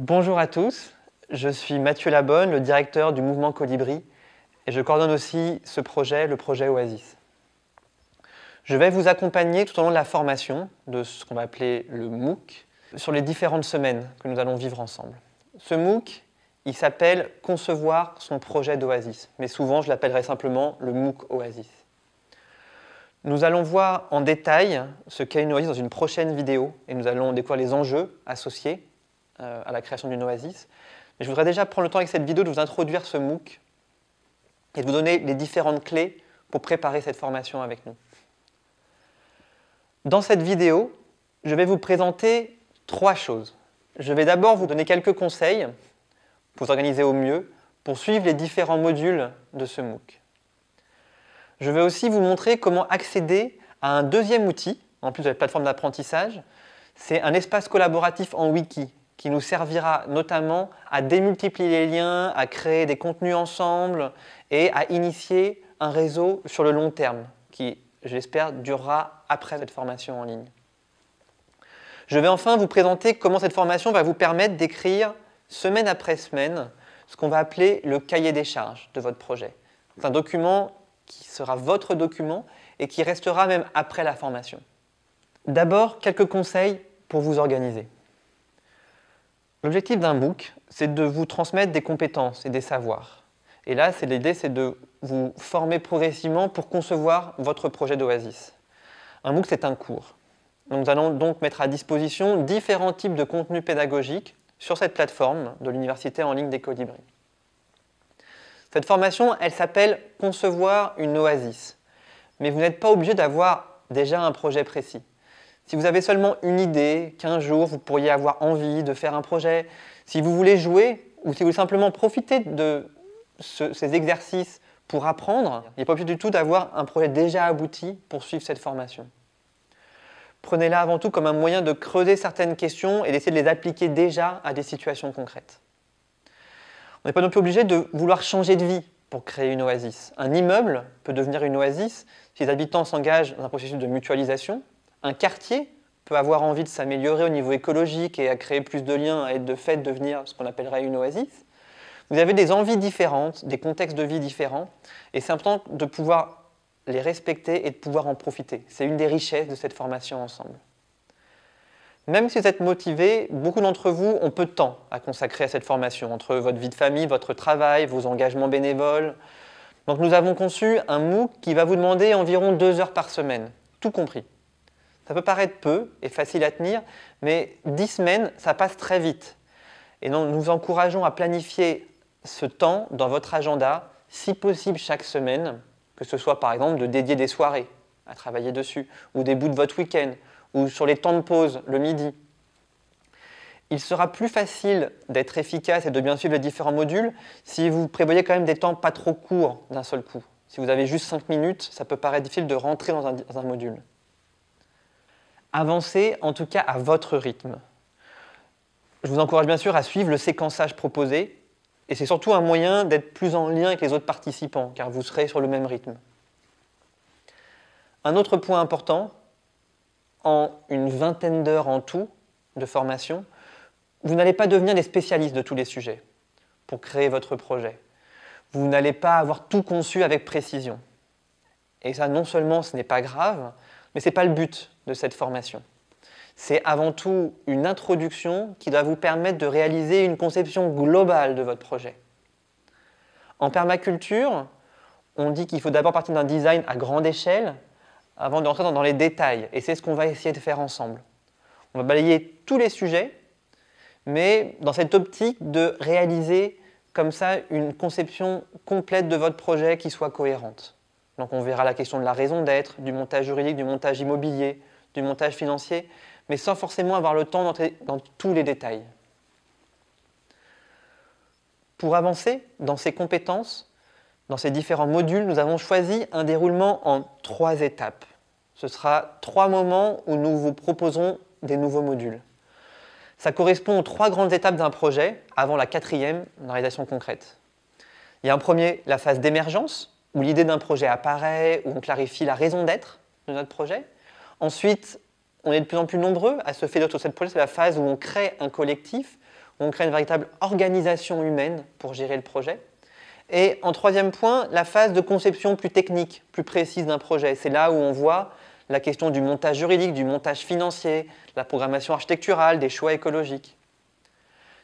Bonjour à tous, je suis Mathieu Labonne, le directeur du mouvement Colibri, et je coordonne aussi ce projet, le projet Oasis. Je vais vous accompagner tout au long de la formation de ce qu'on va appeler le MOOC sur les différentes semaines que nous allons vivre ensemble. Ce MOOC, il s'appelle Concevoir son projet d'Oasis, mais souvent je l'appellerai simplement le MOOC Oasis. Nous allons voir en détail ce qu'est une Oasis dans une prochaine vidéo et nous allons découvrir les enjeux associés euh, à la création d'une oasis. je voudrais déjà prendre le temps avec cette vidéo de vous introduire ce MOOC et de vous donner les différentes clés pour préparer cette formation avec nous. Dans cette vidéo, je vais vous présenter trois choses. Je vais d'abord vous donner quelques conseils pour vous organiser au mieux, pour suivre les différents modules de ce MOOC. Je vais aussi vous montrer comment accéder à un deuxième outil, en plus de la plateforme d'apprentissage, c'est un espace collaboratif en wiki qui nous servira notamment à démultiplier les liens, à créer des contenus ensemble et à initier un réseau sur le long terme qui, j'espère, durera après cette formation en ligne. Je vais enfin vous présenter comment cette formation va vous permettre d'écrire semaine après semaine ce qu'on va appeler le cahier des charges de votre projet. C'est un document qui sera votre document et qui restera même après la formation. D'abord, quelques conseils pour vous organiser. L'objectif d'un MOOC, c'est de vous transmettre des compétences et des savoirs. Et là, l'idée, c'est de vous former progressivement pour concevoir votre projet d'Oasis. Un MOOC, c'est un cours. Nous allons donc mettre à disposition différents types de contenus pédagogiques sur cette plateforme de l'Université en ligne des Cette formation, elle s'appelle « Concevoir une oasis ». Mais vous n'êtes pas obligé d'avoir déjà un projet précis. Si vous avez seulement une idée, qu'un jour vous pourriez avoir envie de faire un projet, si vous voulez jouer ou si vous voulez simplement profiter de ces exercices pour apprendre, il a pas plus du tout d'avoir un projet déjà abouti pour suivre cette formation. Prenez-la avant tout comme un moyen de creuser certaines questions et d'essayer de les appliquer déjà à des situations concrètes. On n'est pas non plus obligé de vouloir changer de vie pour créer une oasis. Un immeuble peut devenir une oasis si les habitants s'engagent dans un processus de mutualisation, un quartier peut avoir envie de s'améliorer au niveau écologique et à créer plus de liens, à être de fait, devenir ce qu'on appellerait une oasis. Vous avez des envies différentes, des contextes de vie différents, et c'est important de pouvoir les respecter et de pouvoir en profiter. C'est une des richesses de cette formation ensemble. Même si vous êtes motivé, beaucoup d'entre vous ont peu de temps à consacrer à cette formation, entre votre vie de famille, votre travail, vos engagements bénévoles. Donc nous avons conçu un MOOC qui va vous demander environ deux heures par semaine, tout compris ça peut paraître peu et facile à tenir, mais 10 semaines, ça passe très vite. Et donc, nous encourageons à planifier ce temps dans votre agenda, si possible chaque semaine, que ce soit par exemple de dédier des soirées à travailler dessus, ou des bouts de votre week-end, ou sur les temps de pause le midi. Il sera plus facile d'être efficace et de bien suivre les différents modules si vous prévoyez quand même des temps pas trop courts d'un seul coup. Si vous avez juste 5 minutes, ça peut paraître difficile de rentrer dans un module. Avancez en tout cas à votre rythme. Je vous encourage bien sûr à suivre le séquençage proposé, et c'est surtout un moyen d'être plus en lien avec les autres participants, car vous serez sur le même rythme. Un autre point important, en une vingtaine d'heures en tout de formation, vous n'allez pas devenir des spécialistes de tous les sujets pour créer votre projet. Vous n'allez pas avoir tout conçu avec précision. Et ça, non seulement ce n'est pas grave, mais ce n'est pas le but de cette formation. C'est avant tout une introduction qui doit vous permettre de réaliser une conception globale de votre projet. En permaculture, on dit qu'il faut d'abord partir d'un design à grande échelle avant d'entrer dans les détails. Et c'est ce qu'on va essayer de faire ensemble. On va balayer tous les sujets, mais dans cette optique de réaliser comme ça une conception complète de votre projet qui soit cohérente. Donc on verra la question de la raison d'être, du montage juridique, du montage immobilier, du montage financier, mais sans forcément avoir le temps d'entrer dans tous les détails. Pour avancer dans ces compétences, dans ces différents modules, nous avons choisi un déroulement en trois étapes. Ce sera trois moments où nous vous proposons des nouveaux modules. Ça correspond aux trois grandes étapes d'un projet avant la quatrième, la réalisation concrète. Il y a un premier, la phase d'émergence, où l'idée d'un projet apparaît, où on clarifie la raison d'être de notre projet. Ensuite, on est de plus en plus nombreux à se fait d'autres de C'est la phase où on crée un collectif, où on crée une véritable organisation humaine pour gérer le projet. Et en troisième point, la phase de conception plus technique, plus précise d'un projet. C'est là où on voit la question du montage juridique, du montage financier, la programmation architecturale, des choix écologiques.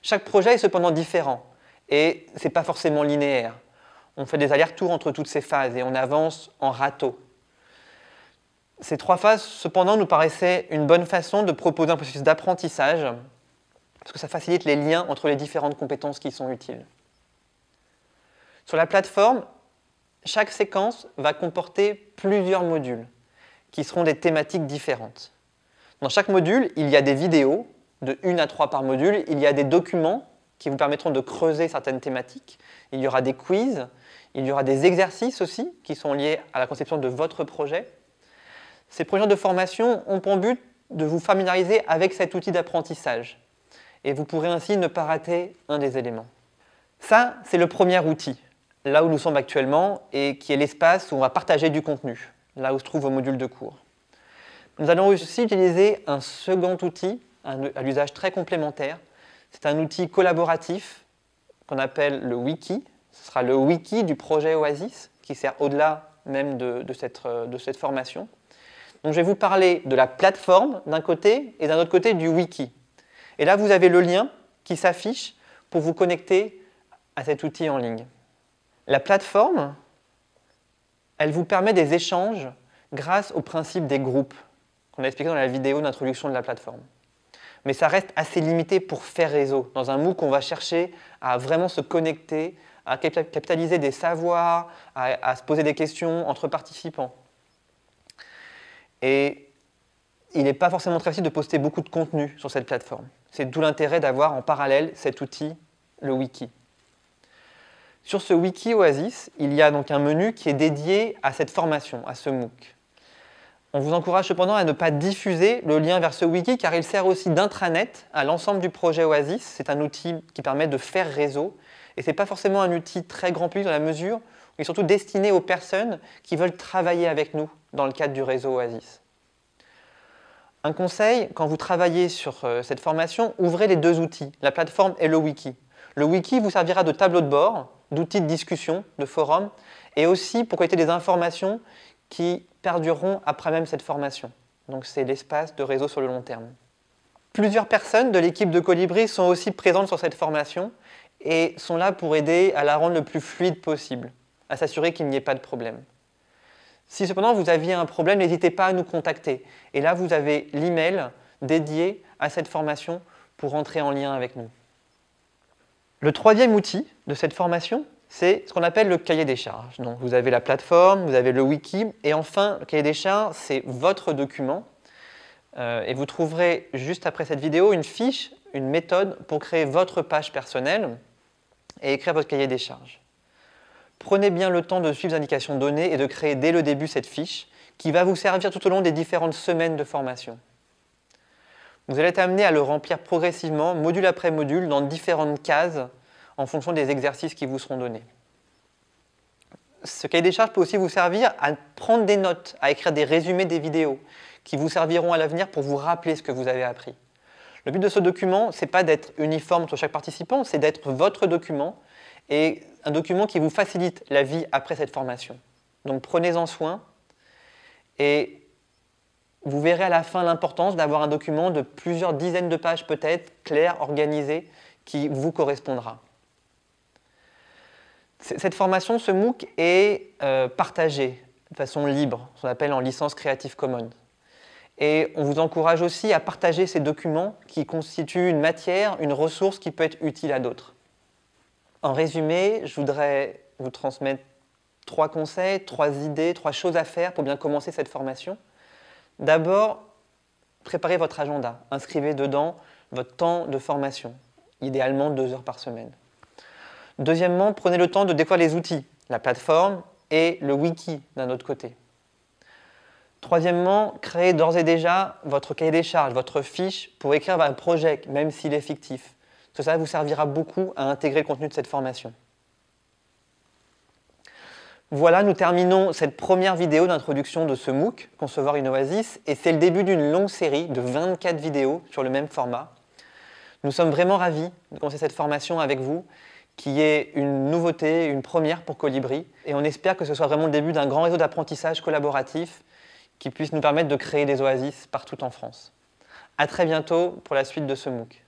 Chaque projet est cependant différent et ce n'est pas forcément linéaire on fait des allers-retours entre toutes ces phases et on avance en râteau. Ces trois phases, cependant, nous paraissaient une bonne façon de proposer un processus d'apprentissage, parce que ça facilite les liens entre les différentes compétences qui sont utiles. Sur la plateforme, chaque séquence va comporter plusieurs modules, qui seront des thématiques différentes. Dans chaque module, il y a des vidéos, de 1 à 3 par module, il y a des documents qui vous permettront de creuser certaines thématiques, il y aura des quiz, il y aura des exercices aussi qui sont liés à la conception de votre projet. Ces projets de formation ont pour but de vous familiariser avec cet outil d'apprentissage et vous pourrez ainsi ne pas rater un des éléments. Ça, c'est le premier outil, là où nous sommes actuellement et qui est l'espace où on va partager du contenu, là où se trouve vos modules de cours. Nous allons aussi utiliser un second outil à l'usage très complémentaire. C'est un outil collaboratif qu'on appelle le wiki, ce sera le wiki du projet Oasis qui sert au-delà même euh, de, cette, formation. Donc je vais vous parler de la plateforme d'un côté et d'un autre côté du wiki. Et là, vous avez le lien qui s'affiche pour vous connecter à cet outil en ligne. La plateforme, elle vous permet des échanges grâce au principe des groupes qu'on a expliqué dans la vidéo d'introduction de la plateforme. Mais ça reste assez limité pour faire réseau. Dans un MOOC, on va chercher à vraiment se connecter à capitaliser des savoirs, à, se poser des questions entre participants. Et il n'est pas forcément très facile de poster beaucoup de contenu sur cette plateforme. C'est d'où l'intérêt d'avoir en parallèle cet outil, le wiki. Sur ce wiki Oasis, il y a donc un menu qui est dédié à cette formation, à ce MOOC. On vous encourage cependant à ne pas diffuser le lien vers ce wiki car il sert aussi d'intranet à l'ensemble du projet Oasis. C'est un outil qui permet de faire réseau et ce n'est pas forcément un outil très grand public dans la mesure où il est surtout destiné aux personnes qui veulent travailler avec nous dans le cadre du réseau Oasis. Un conseil, quand vous travaillez sur euh, cette formation, ouvrez les deux outils, la plateforme et le wiki. Le wiki vous servira de tableau de bord, d'outil de discussion, de forum, et aussi pour collecter des informations qui perdureront après même cette formation. Donc c'est l'espace de réseau sur le long terme. Plusieurs personnes de l'équipe de Colibri sont aussi présentes sur cette formation et sont là pour aider à la rendre le plus fluide possible, à s'assurer qu'il n'y ait pas de problème. Si cependant vous aviez un problème, n'hésitez pas à nous contacter. Et là, vous avez l'email dédié à cette formation pour entrer en lien avec nous. Le troisième outil de cette formation, c'est ce qu'on appelle le cahier des charges. Donc, vous avez la plateforme, vous avez le wiki, et enfin, le cahier des charges, c'est votre document euh, et vous trouverez juste après cette vidéo une fiche, une méthode pour créer votre page personnelle et écrire votre cahier des charges. Prenez bien le temps de suivre les indications données et de créer dès le début cette fiche qui va vous servir tout au long des différentes semaines de formation. Vous allez être amené à le remplir progressivement, module après module, dans différentes cases en fonction des exercices qui vous seront donnés. Ce cahier des charges peut aussi vous servir à prendre des notes, à écrire des résumés des vidéos qui vous serviront à l'avenir pour vous rappeler ce que vous avez appris. Le but de ce document, ce n'est pas d'être uniforme sur chaque participant, c'est d'être votre document et un document qui vous facilite la vie après cette formation. Donc prenez-en soin et vous verrez à la fin l'importance d'avoir un document de plusieurs dizaines de pages peut-être, clair, organisé, qui vous correspondra. Cette formation, ce MOOC, est euh, partagé de façon libre, ce qu'on appelle en licence Creative Commons. Et on vous encourage aussi à partager ces documents qui constituent une matière, une ressource qui peut être utile à d'autres. En résumé, je voudrais vous transmettre trois conseils, trois idées, trois choses à faire pour bien commencer cette formation. D'abord, préparez votre agenda. Inscrivez dedans votre temps de formation, idéalement deux heures par semaine. Deuxièmement, prenez le temps de découvrir les outils, la plateforme et le wiki d'un autre côté. Troisièmement, créez d'ores et déjà votre cahier des charges, votre fiche pour écrire un projet, même s'il est fictif. Cela vous servira beaucoup à intégrer le contenu de cette formation. Voilà, nous terminons cette première vidéo d'introduction de ce MOOC, Concevoir une oasis, et c'est le début d'une longue série de 24 vidéos sur le même format. Nous sommes vraiment ravis de commencer cette formation avec vous, qui est une nouveauté, une première pour Colibri, et on espère que ce soit vraiment le début d'un grand réseau d'apprentissage collaboratif qui puisse nous permettre de créer des oasis partout en France. À très bientôt pour la suite de ce MOOC.